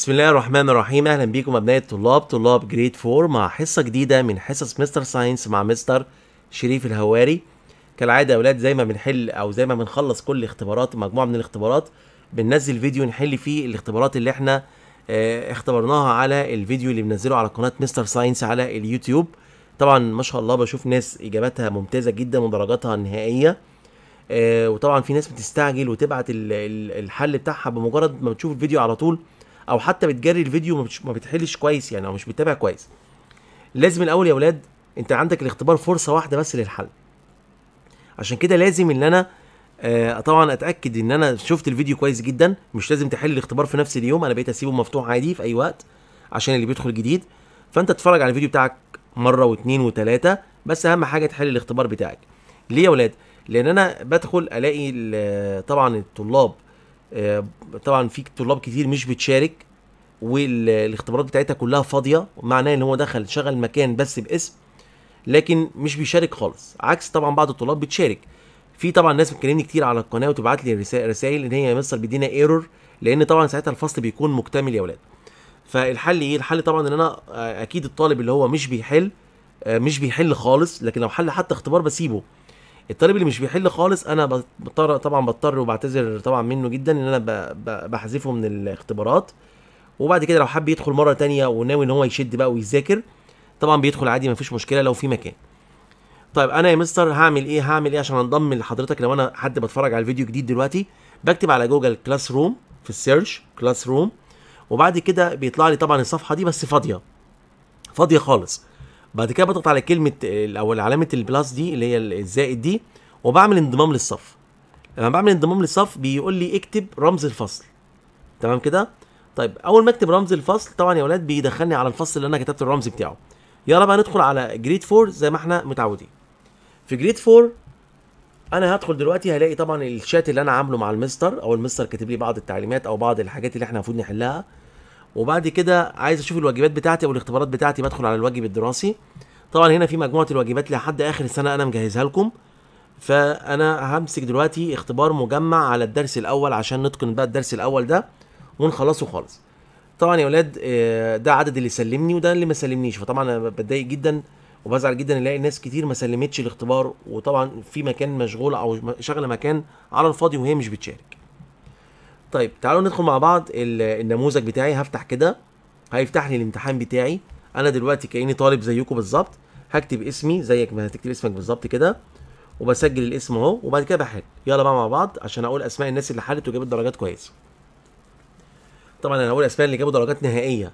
بسم الله الرحمن الرحيم اهلا بيكم ابناء الطلاب طلاب جريد 4 مع حصه جديده من حصص مستر ساينس مع مستر شريف الهواري كالعاده يا اولاد زي ما بنحل او زي ما بنخلص كل اختبارات مجموعه من الاختبارات بننزل فيديو نحل فيه الاختبارات اللي احنا آه، اختبرناها على الفيديو اللي بنزله على قناه مستر ساينس على اليوتيوب طبعا ما شاء الله بشوف ناس اجاباتها ممتازه جدا ودرجاتها النهائيه آه، وطبعا في ناس بتستعجل وتبعت الحل بتاعها بمجرد ما بتشوف الفيديو على طول او حتى بتجري الفيديو ما بتحلش كويس يعني او مش بتتابع كويس لازم الاول يا اولاد انت عندك الاختبار فرصه واحده بس للحل عشان كده لازم ان انا آه طبعا اتاكد ان انا شفت الفيديو كويس جدا مش لازم تحل الاختبار في نفس اليوم انا بقيت اسيبه مفتوح عادي في اي وقت عشان اللي بيدخل جديد فانت تتفرج على الفيديو بتاعك مره واثنين وثلاثه بس اهم حاجه تحل الاختبار بتاعك ليه يا اولاد لان انا بدخل الاقي طبعا الطلاب آه، طبعا في طلاب كتير مش بتشارك والاختبارات بتاعتها كلها فاضيه معناه ان هو دخل شغل مكان بس باسم لكن مش بيشارك خالص عكس طبعا بعض الطلاب بتشارك في طبعا ناس بتكلمني كتير على القناه وتبعت لي رسائل ان هي يا بيدينا ايرور لان طبعا ساعتها الفصل بيكون مكتمل يا ولاد فالحل ايه الحل طبعا ان انا آه، اكيد الطالب اللي هو مش بيحل آه، مش بيحل خالص لكن لو حل حتى اختبار بسيبه الطالب اللي مش بيحل خالص انا بضطر طبعا بضطر وبعتذر طبعا منه جدا ان انا بحذفه من الاختبارات وبعد كده لو حب يدخل مره تانية وناوي ان هو يشد بقى ويذاكر طبعا بيدخل عادي مفيش مشكله لو في مكان طيب انا يا مستر هعمل ايه هعمل ايه عشان انضم لحضرتك لو انا حد بتفرج على الفيديو جديد دلوقتي بكتب على جوجل كلاس روم في السيرش كلاس روم وبعد كده بيطلع لي طبعا الصفحه دي بس فاضيه فاضيه خالص بعد كده بضغط على كلمه او علامه البلاس دي اللي هي الزائد دي وبعمل انضمام للصف لما بعمل انضمام للصف بيقول لي اكتب رمز الفصل تمام كده طيب اول ما اكتب رمز الفصل طبعا يا اولاد بيدخلني على الفصل اللي انا كتبت الرمز بتاعه يلا بقى ندخل على جريد 4 زي ما احنا متعودين في جريد 4 انا هدخل دلوقتي هلاقي طبعا الشات اللي انا عامله مع المستر او المستر كاتب لي بعض التعليمات او بعض الحاجات اللي احنا المفروض نحلها وبعد كده عايز اشوف الواجبات بتاعتي او الاختبارات بتاعتي بدخل على الواجب الدراسي طبعا هنا في مجموعه الواجبات لحد اخر السنه انا مجهزها لكم فانا همسك دلوقتي اختبار مجمع على الدرس الاول عشان نتقن بقى الدرس الاول ده ونخلصه خالص طبعا يا ولاد آه، ده عدد اللي سلمني وده اللي ما سلمنيش فطبعا انا بتضايق جدا وبزعل جدا الاقي ناس كتير ما سلمتش الاختبار وطبعا في مكان مشغول او شغله مكان على الفاضي وهي مش بتشارك طيب تعالوا ندخل مع بعض النموذج بتاعي هفتح كده هيفتح لي الامتحان بتاعي انا دلوقتي كاني طالب زيكم بالظبط هكتب اسمي زيك ما هتكتب اسمك بالظبط كده وبسجل الاسم اهو وبعد كده بحل يلا بقى مع بعض عشان اقول اسماء الناس اللي حلت وجابت درجات كويسه طبعا انا هقول اسماء اللي جابوا درجات نهائيه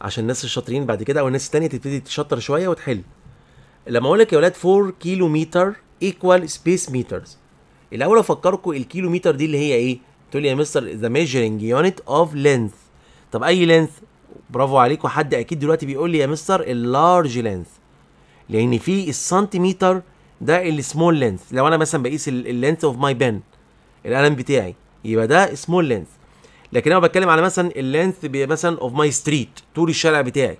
عشان الناس الشاطرين بعد كده او الناس الثانيه تبتدي تشطر شويه وتحل لما اقول لك يا ولاد 4 كيلو متر ايكوال سبيس مترز الاول افكركم الكيلو متر دي اللي هي ايه تقول لي يا مستر ذا ميجرنج يونت اوف لينث طب اي لينث برافو عليك وحد اكيد دلوقتي بيقول لي يا مستر اللارج لينث لان في السنتيمتر ده السمول لينث لو انا مثلا بقيس اللينث اوف ماي بن القلم بتاعي يبقى ده سمول لينث لكن انا بتكلم على مثلا اللينث مثلا اوف ماي ستريت طول الشارع بتاعي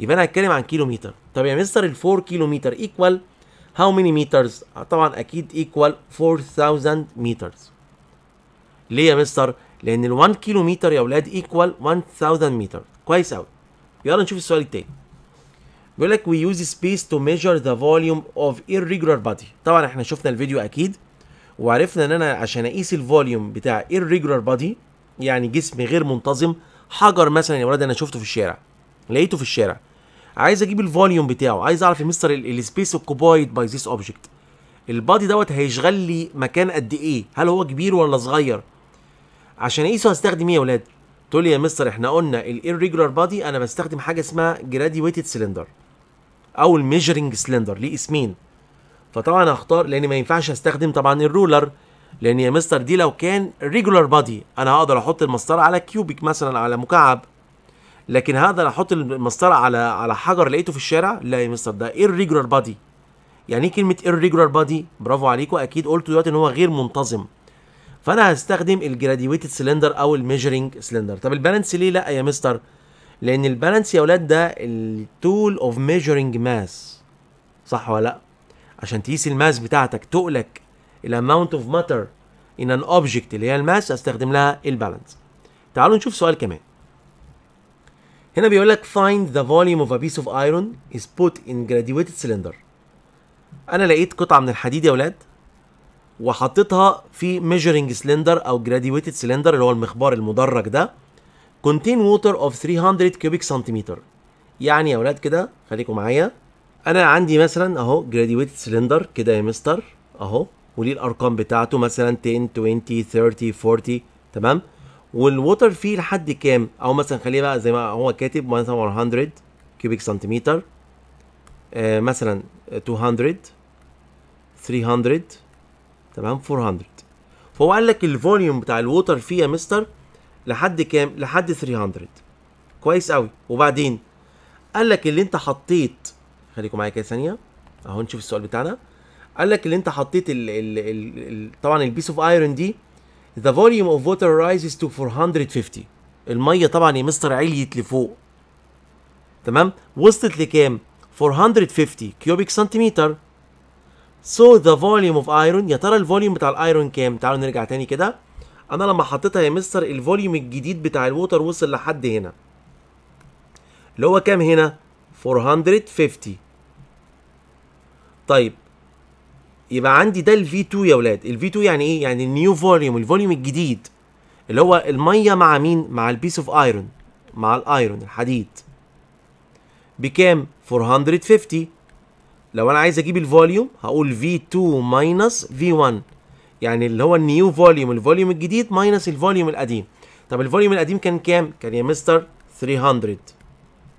يبقى انا هتكلم عن كيلو متر طب يا مستر ال 4 كيلو متر ايكوال هاو ميني مترز طبعا اكيد ايكوال 4000 مترز ليه يا مستر لان ال 1 كيلو متر يا اولاد ايكوال 1000 متر كويس قوي يلا نشوف السؤال التاني بيقول لك we use space to measure the volume of irregular body طبعا احنا شفنا الفيديو اكيد وعرفنا ان انا عشان اقيس الفوليوم بتاع irregular body يعني جسم غير منتظم حجر مثلا يا ولاد انا شفته في الشارع لقيته في الشارع عايز اجيب الفوليوم بتاعه عايز اعرف يا مستر السبيس اوكوبايد باي ذيس اوبجكت البادي دوت هيشغل لي مكان قد ايه هل هو كبير ولا صغير عشان اقيسه هستخدم ايه يا ولاد تقول لي يا مستر احنا قلنا الirregular بادي انا بستخدم حاجه اسمها جراديويتد سلندر او الميجرنج سلندر ليه اسمين فطبعا هختار لان ما ينفعش استخدم طبعا الرولر لان يا مستر دي لو كان ريجولار بادي انا هقدر احط المسطره على كيوبيك مثلا على مكعب لكن هقدر احط المسطره على على حجر لقيته في الشارع لا يا مستر ده irregular بادي يعني ايه كلمه irregular بادي برافو عليكم اكيد قلتوا دلوقتي ان هو غير منتظم فانا هستخدم الجراديويتد سلندر او الميجرنج سلندر طب البالانس ليه لا يا مستر لان البالانس يا اولاد ده التول اوف ميجرنج ماس صح ولا لا عشان تقيس الماس بتاعتك تقلك الاماونت اوف ماتر ان ان اوبجكت اللي هي الماس استخدم لها البالانس تعالوا نشوف سؤال كمان هنا بيقول لك find the volume of a piece of iron is put in graduated cylinder انا لقيت قطعه من الحديد يا اولاد وحطيتها في ميجرنج سلندر او جراديويتد سلندر اللي هو المخبار المدرج ده كونتين ووتر اوف 300 كيوبيك سنتيمتر يعني يا ولاد كده خليكم معايا انا عندي مثلا اهو جراديويتد سلندر كده يا مستر اهو وليه الارقام بتاعته مثلا 10 20 30 40 تمام والووتر فيه لحد كام او مثلا خليه بقى زي ما هو كاتب مثلا 100 كيوبيك سنتيمتر آه مثلا 200 300 تمام 400 فهو قال لك الفوليوم بتاع الووتر فيه يا مستر لحد كام لحد 300 كويس قوي وبعدين قال لك اللي انت حطيت خليكم معايا كده ثانيه اهو نشوف السؤال بتاعنا قال لك اللي انت حطيت ال ال ال ال طبعا البيس اوف ايرون دي the volume of water rises to 450 الميه طبعا يا مستر عليت لفوق تمام وصلت لكام 450 كيوبيك سنتيمتر So the volume of iron يا ترى الفوليوم بتاع الايرون كام؟ تعالوا نرجع تاني كده انا لما حطيتها يا مستر الفوليوم الجديد بتاع الووتر وصل لحد هنا اللي هو كام هنا؟ 450 طيب يبقى عندي ده الفي 2 يا ولاد الفي 2 يعني ايه؟ يعني النيو فوليوم الفوليوم الجديد اللي هو الميه مع مين؟ مع البيس اوف ايرون مع الايرون الحديد بكام؟ 450 لو انا عايز اجيب الفوليوم هقول V2 ماينس V1 يعني اللي هو النيو فوليوم الفوليوم الجديد ماينس الفوليوم القديم طب الفوليوم القديم كان كام؟ كان يا مستر 300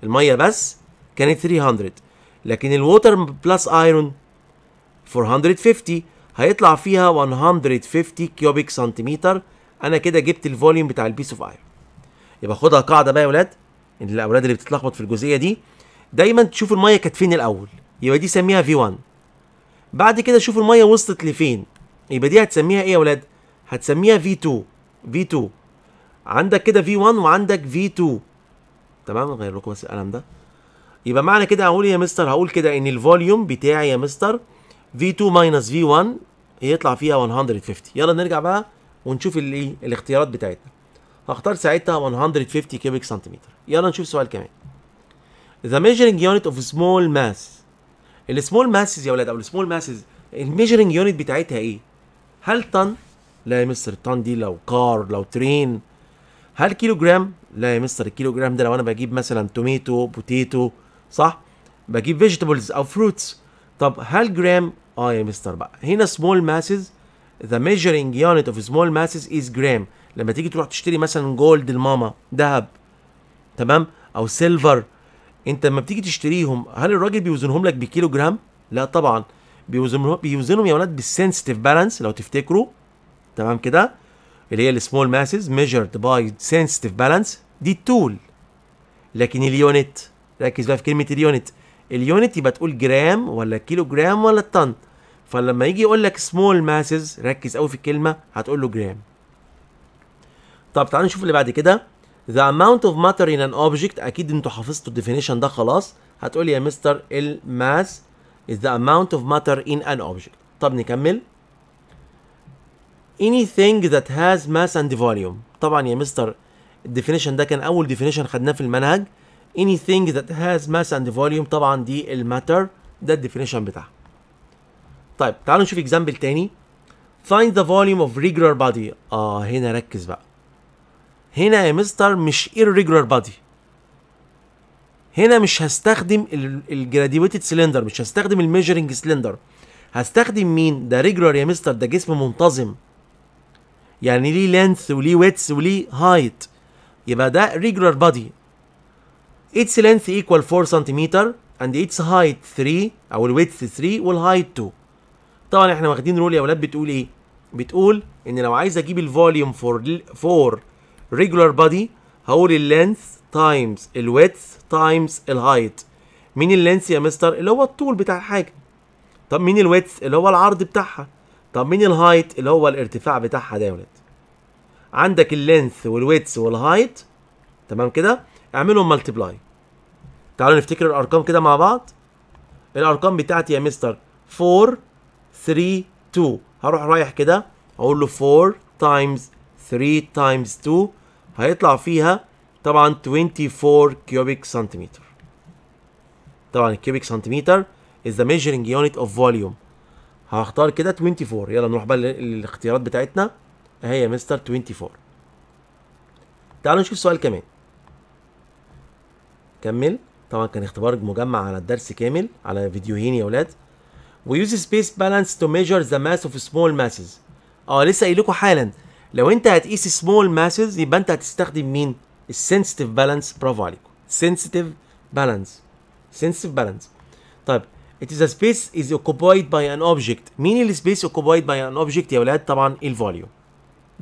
الميه بس كانت 300 لكن الووتر بلس ايرون 450 هيطلع فيها 150 كيوبيك سنتيمتر انا كده جبت الفوليوم بتاع البيس اوف ايرون يبقى خدها قاعده بقى يا ولاد الاولاد اللي بتتلخبط في الجزئيه دي دايما تشوف الميه كانت فين الاول يبقى دي سميها في 1 بعد كده شوف الميه وصلت لفين يبقى دي هتسميها ايه يا ولاد هتسميها في 2 في 2 عندك كده في 1 وعندك في 2 تمام غير لكم بس القلم ده يبقى معنى كده هقول يا مستر هقول كده ان الفوليوم بتاعي يا مستر في 2 ماينس في 1 هيطلع فيها 150 يلا نرجع بقى ونشوف الايه الاختيارات بتاعتنا هختار ساعتها 150 كيوبيك سنتيمتر يلا نشوف سؤال كمان The measuring unit of small mass السمول ماسز يا ولاد او السمول ماسز الميجرنج يونت بتاعتها ايه هل طن لا يا مستر الطن دي لو كار لو ترين هل كيلو جرام لا يا مستر الكيلو جرام ده لو انا بجيب مثلا توميتو بوتيتو صح بجيب فيجيتابلز او فروتس طب هل جرام اه يا مستر بقى هنا سمول ماسز ذا ميجرنج يونت اوف سمول ماسز از جرام لما تيجي تروح تشتري مثلا جولد الماما ذهب تمام او سيلفر انت لما بتيجي تشتريهم هل الراجل بيوزنهم لك بكيلو جرام لا طبعا بيوزنهم بيوزنهم يا ولاد بالسنسيتيف بالانس لو تفتكروا تمام كده اللي هي السمول ماسز ميجرد باي سنسيتيف بالانس دي التول لكن اليونت ركز بقى في كلمه اليونت اليونت يبقى تقول جرام ولا كيلو جرام ولا طن فلما يجي يقول لك سمول ماسز ركز قوي في الكلمه هتقول له جرام طب تعالوا نشوف اللي بعد كده the amount of matter in an object اكيد انتوا حافظتوا الديفينيشن ده خلاص هتقول يا مستر الماس is the amount of matter in an object طب نكمل anything that has mass and volume طبعا يا مستر الديفينيشن ده كان اول ديفينيشن خدناه في المنهج anything that has mass and volume طبعا دي الماتر ده الديفينيشن بتاعها طيب تعالوا نشوف اكزامبل تاني find the volume of regular body اه هنا ركز بقى هنا يا مستر مش irregular بادي هنا مش هستخدم الجراديويتد سلندر مش هستخدم الميجرنج سلندر هستخدم مين ده ريجولار يا مستر ده جسم منتظم يعني ليه لينث وليه ويتس وليه هايت يبقى ده ريجولار بادي اتس لينث ايكوال 4 سنتيمتر اند اتس هايت 3 او الويتس 3 والهايت 2 طبعا احنا واخدين رول يا اولاد بتقول ايه بتقول ان لو عايز اجيب الفوليوم فور فور regular body هقول اللينث تايمز الويدث تايمز الهايت مين اللينث يا مستر اللي هو الطول بتاع الحاجه طب مين الويدث اللي هو العرض بتاعها طب مين الهايت اللي هو الارتفاع بتاعها ده يا ولاد عندك اللينث والويدث والهايت تمام كده اعملهم مالتيبلاي تعالوا نفتكر الارقام كده مع بعض الارقام بتاعتي يا مستر 4 3 2 هروح رايح كده اقول له 4 تايمز 3 تايمز 2 هيطلع فيها طبعا 24 كيوبيك سنتيمتر طبعا الكيوبيك سنتيمتر is the measuring unit of volume هختار كده 24 يلا نروح بقى للاختيارات بتاعتنا اهي يا مستر 24 تعالوا نشوف سؤال كمان كمل طبعا كان اختبار مجمع على الدرس كامل على فيديوهين يا ولاد We use space balance to measure the mass of small masses اه لسه قايل لكم حالا لو انت هتقيس سمول ماسز يبقى انت هتستخدم مين السنسيتيف بالانس برافو عليكم سنسيتيف بالانس سنسيتيف بالانس طيب it is a space is occupied by an object مين اللي space occupied by an object يا ولاد طبعا الفوليوم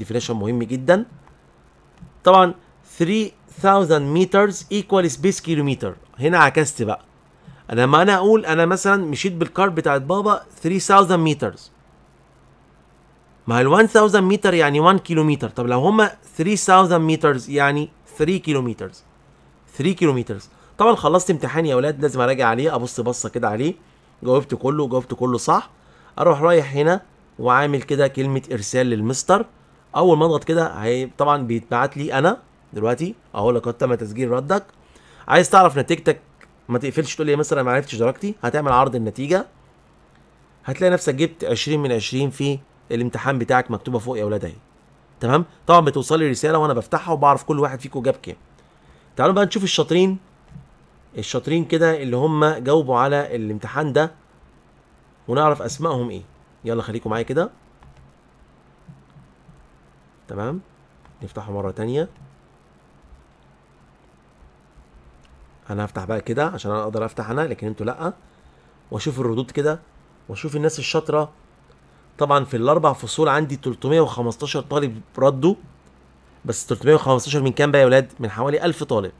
definition مهم جدا طبعا 3000 meters equal space kilometer هنا عكست بقى انا لما انا اقول انا مثلا مشيت بالكار بتاعت بابا 3000 meters ما ال 1000 متر يعني 1 كيلومتر طب لو هما 3000 متر يعني 3 كيلومتر 3 كيلومتر طبعا خلصت امتحان يا ولاد لازم اراجع عليه ابص بصه كده عليه جاوبت كله جاوبت كله صح اروح رايح هنا وعامل كده كلمه ارسال للمستر اول ما اضغط كده هي طبعا بيتبعت لي انا دلوقتي اهو لقد تم تسجيل ردك عايز تعرف نتيجتك ما تقفلش تقول لي مثلا ما عرفتش درجتي هتعمل عرض النتيجه هتلاقي نفسك جبت 20 من 20 في الامتحان بتاعك مكتوبه فوق يا ولاد اهي تمام طبعا بتوصل لي رساله وانا بفتحها وبعرف كل واحد فيكم جاب كام تعالوا بقى نشوف الشاطرين الشاطرين كده اللي هم جاوبوا على الامتحان ده ونعرف اسمائهم ايه يلا خليكم معايا كده تمام نفتحه مره تانية انا هفتح بقى كده عشان انا اقدر افتح انا لكن انتوا لا واشوف الردود كده واشوف الناس الشاطره طبعا في الاربع فصول عندي 315 طالب ردوا بس 315 من كام بقى يا ولاد من حوالي 1000 طالب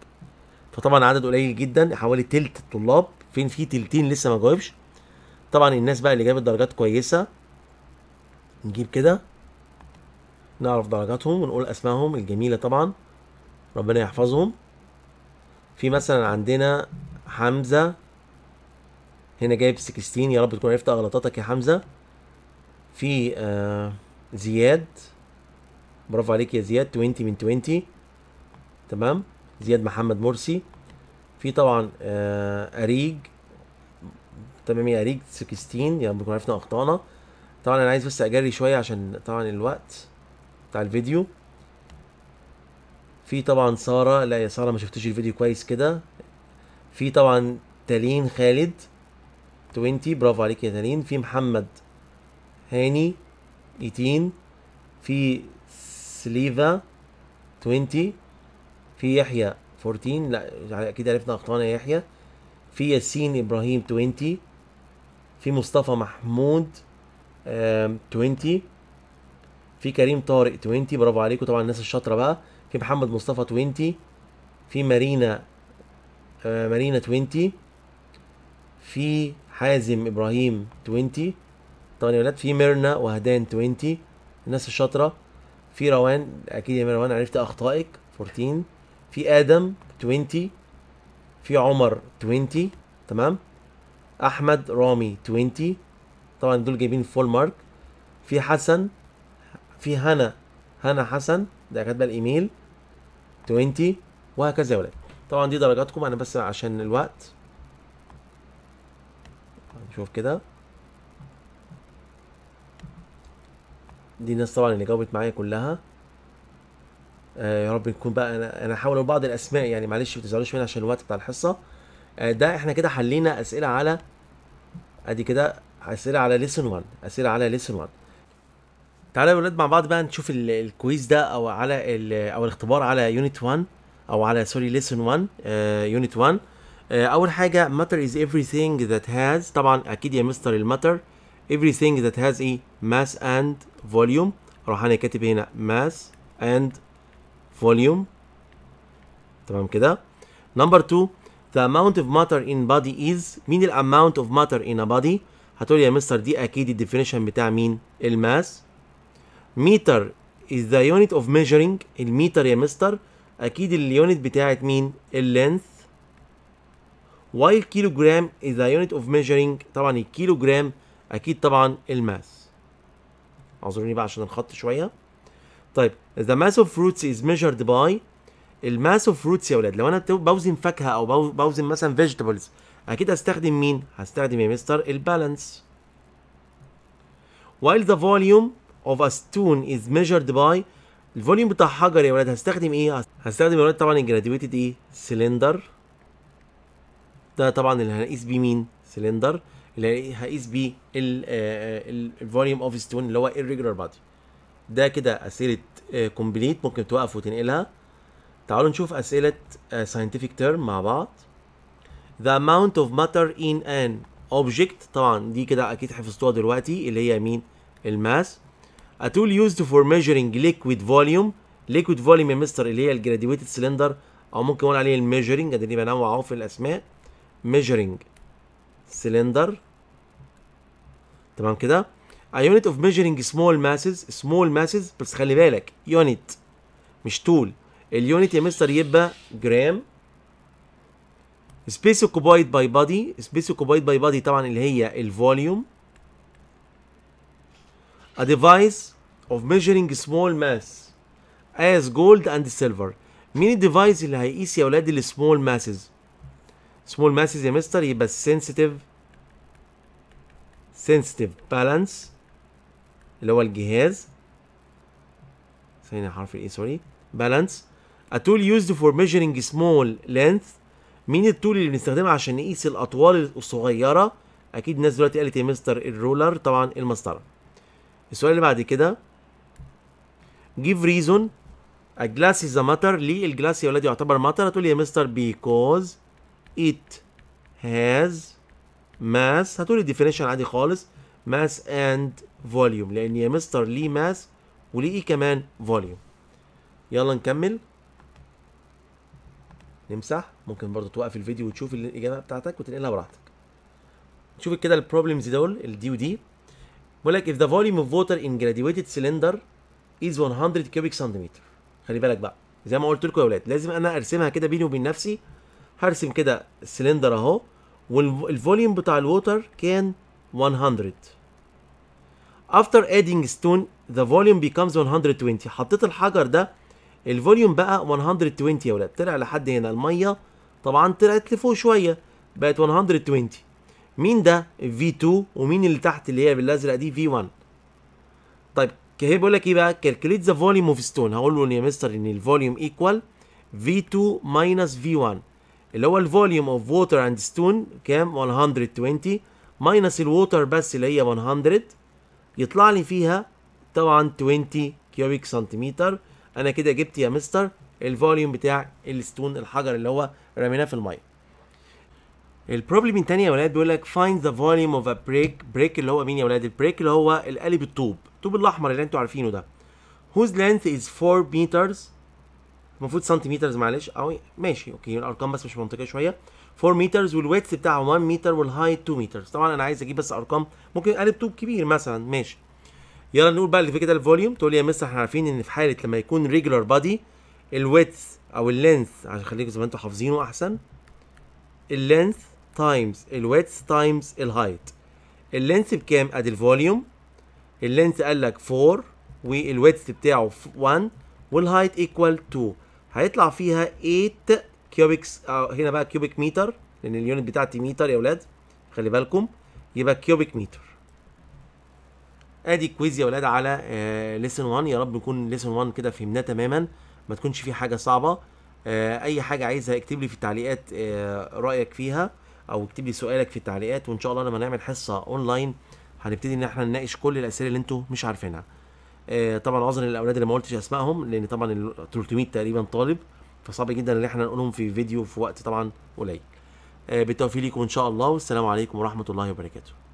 فطبعا عدد قليل جدا حوالي تلت الطلاب فين في تلتين لسه ما جاوبش طبعا الناس بقى اللي جابت درجات كويسه نجيب كده نعرف درجاتهم ونقول اسمائهم الجميله طبعا ربنا يحفظهم في مثلا عندنا حمزه هنا جايب 16 يا رب تكون عرفت غلطاتك يا حمزه في آه، زياد برافو عليك يا زياد 20 من 20 تمام زياد محمد مرسي في طبعا آه، اريج تمام يا اريج 16 يعني بنكون عرفنا اخطائنا طبعا انا عايز بس اجري شويه عشان طبعا الوقت بتاع الفيديو في طبعا ساره لا يا ساره ما شفتش الفيديو كويس كده في طبعا تالين خالد 20 برافو عليك يا تالين في محمد هاني ايتين في سليفا 20 في يحيى 14 لا يعني اكيد عرفنا اخطانا يحيى في ياسين ابراهيم 20 في مصطفى محمود 20 في كريم طارق 20 برافو عليكم طبعا الناس الشاطره بقى في محمد مصطفى 20 في مارينا آه، مارينا 20 في حازم ابراهيم 20 يا ولاد في ميرنا وهدان 20 الناس الشاطره في روان اكيد يا روان عرفت اخطائك 14 في ادم 20 في عمر 20 تمام احمد رامي 20 طبعا دول جايبين فول مارك في حسن في هنا هنا حسن ده كاتبه الايميل 20 وهكذا يا ولاد طبعا دي درجاتكم انا بس عشان الوقت نشوف كده دي الناس طبعا اللي جاوبت معايا كلها آه يا رب نكون بقى انا انا هحاول بعض الاسماء يعني معلش ما تزعلوش مني عشان الوقت بتاع الحصه آه ده احنا كده حلينا اسئله على ادي كده اسئله على ليسن 1 اسئله على ليسن 1 تعالوا يا ولاد مع بعض بقى نشوف الكويز ده او على او الاختبار على يونت 1 او على سوري ليسن 1 يونت 1 اول حاجه matter is everything that has طبعا اكيد يا مستر الماتر everything that has ايه mass and فوليوم اروح انا كاتب هنا ماس اند فوليوم تمام كده نمبر 2 the amount of matter in body is مين ال amount of matter in a body هتقول يا مستر دي اكيد الديفينيشن بتاع مين الماس متر is the unit of measuring المتر يا مستر اكيد اليونت بتاعت مين اللينث while kilogram is the unit of measuring طبعا الكيلوغرام اكيد طبعا الماس اعذروني بقى عشان الخط شويه طيب ذا ماس اوف فروتس از ميجرد باي الماس اوف فروتس يا ولاد لو انا بوزن فاكهه او بوزن مثلا فيجيتابلز اكيد هستخدم مين هستخدم يا مستر البالانس while the volume of a stone is measured by الفوليوم بتاع حجر يا ولاد هستخدم ايه هستخدم يا ولاد طبعا الجراديويتد ايه سلندر ده طبعا اللي هنقيس بيه مين سلندر اللي إيه، هقيس بيه الفوليوم اوف ستون اللي هو الريجولار بادي ده كده اسئله كومبليت آه، ممكن توقف وتنقلها تعالوا نشوف اسئله آه، scientific term مع بعض the amount of matter in an object طبعا دي كده اكيد حفظتوها دلوقتي اللي هي مين الماس a tool used for measuring liquid volume liquid volume يا مستر اللي هي الجراديويتد سلندر او ممكن نقول عليه الميجرنج ادي بنوع اهو في الاسماء measuring cylinder تمام كده A unit of measuring small masses small masses بس خلي بالك unit مش طول اليونت يا مستر يبقى جرام space اوكوبايد by body space اوكوبايد by body طبعا اللي هي volume A device of measuring small mass as gold and silver مين الديفايس اللي هيقيس يا ولاد small masses small masses يا مستر يبقى sensitive sensitive balance اللي هو الجهاز ثاني حرف الايه سوري بالانس a tool used for measuring small length مين التول اللي بنستخدمها عشان نقيس الاطوال الصغيره اكيد الناس دلوقتي قالت يا مستر الرولر طبعا المسطره السؤال اللي بعد كده give reason a glass is a matter ليه الجلاس يا ولاد يعتبر ماتر هتقول يا مستر because it has ماس هاتولي الديفينيشن عادي خالص ماس اند فوليوم لان يا مستر ليه ماس وليه ايه كمان فوليوم يلا نكمل نمسح ممكن برضو توقف الفيديو وتشوف الاجابه بتاعتك وتنقلها براحتك شوف كده البروبلمز دول الدي ودي بيقول لك if the volume of water in graduated cylinder is 100 cubic centimeter خلي بالك بقى زي ما قلت لكم يا ولاد لازم انا ارسمها كده بيني وبين نفسي هرسم كده السلندر اهو والفوليوم بتاع الووتر كان 100 after adding stone the volume becomes 120 حطيت الحجر ده الفوليوم بقى 120 يا ولاد طلع لحد هنا الميه طبعا طلعت لفوق شويه بقت 120 مين ده V2 ومين اللي تحت اللي هي بالازرق دي V1 طيب هي بيقول لك ايه بقى كالكوليت ذا فوليوم اوف ستون هقول له يا مستر ان الفوليوم ايكوال V2 minus V1 اللي هو الفوليوم اوف ووتر اند ستون كام 120 ماينس الووتر بس اللي هي 100 يطلع لي فيها طبعا 20 كيوبيك سنتيمتر انا كده جبت يا مستر الفوليوم بتاع الستون الحجر اللي هو رميناه في الميه البروبلم التانية يا ولاد بيقول لك فايند ذا فوليوم اوف ا بريك بريك اللي هو مين يا ولاد البريك اللي هو القالب الطوب الطوب الاحمر اللي انتوا عارفينه ده whose length is 4 meters المفروض سنتيمترز معلش قوي ماشي اوكي الارقام بس مش منطقيه شويه 4 مترز والويتس بتاعها 1 متر والهايت 2 مترز طبعا انا عايز اجيب بس ارقام ممكن قالب توب كبير مثلا ماشي يلا نقول بقى اللي في كده الفوليوم تقول لي يا مستر احنا عارفين ان في حاله لما يكون ريجولار بادي الويتس او اللينث عشان خليكم زي ما انتم حافظينه احسن اللينث تايمز الويتس تايمز الهايت اللينث بكام ادي الفوليوم اللينث قال لك 4 والويتس بتاعه 1 والهايت ايكوال 2 هيطلع فيها 8 كيوبكس هنا بقى كيوبيك متر لان اليونت بتاعتي متر يا اولاد خلي بالكم يبقى كيوبيك متر ادي كويز يا اولاد على آه ليسن 1 يا رب يكون ليسن 1 كده فهمناه تماما ما تكونش في حاجه صعبه آه اي حاجه عايزها اكتب لي في التعليقات آه رايك فيها او اكتب لي سؤالك في التعليقات وان شاء الله لما نعمل حصه اونلاين هنبتدي ان احنا نناقش كل الاسئله اللي انتم مش عارفينها آه، طبعا عذر للاولاد اللي ما قلتش اسمائهم لان طبعا 300 تقريبا طالب فصعب جدا ان احنا نقولهم في فيديو في وقت طبعا قليل آه، بالتوفيق ليكم ان شاء الله والسلام عليكم ورحمه الله وبركاته